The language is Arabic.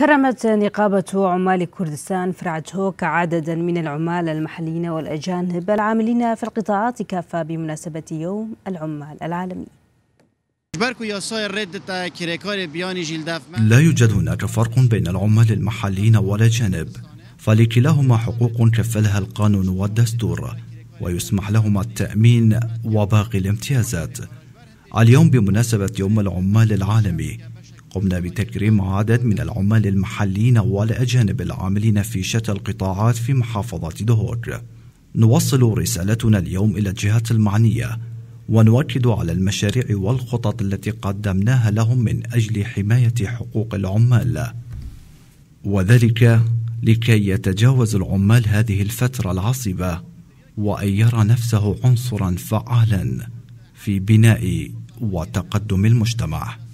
كرمت نقابة عمال كردستان فرع تهوك عددا من العمال المحليين والأجانب العاملين في القطاعات كافة بمناسبة يوم العمال العالمي لا يوجد هناك فرق بين العمال المحليين والأجانب فلكلاهما حقوق كفلها القانون والدستور ويسمح لهما التأمين وباقي الامتيازات اليوم بمناسبة يوم العمال العالمي قمنا بتكريم عدد من العمال المحليين والأجانب العاملين في شتى القطاعات في محافظة دهور نوصل رسالتنا اليوم إلى الجهات المعنية ونؤكد على المشاريع والخطط التي قدمناها لهم من أجل حماية حقوق العمال وذلك لكي يتجاوز العمال هذه الفترة العصبة وأن يرى نفسه عنصرا فعالا في بناء وتقدم المجتمع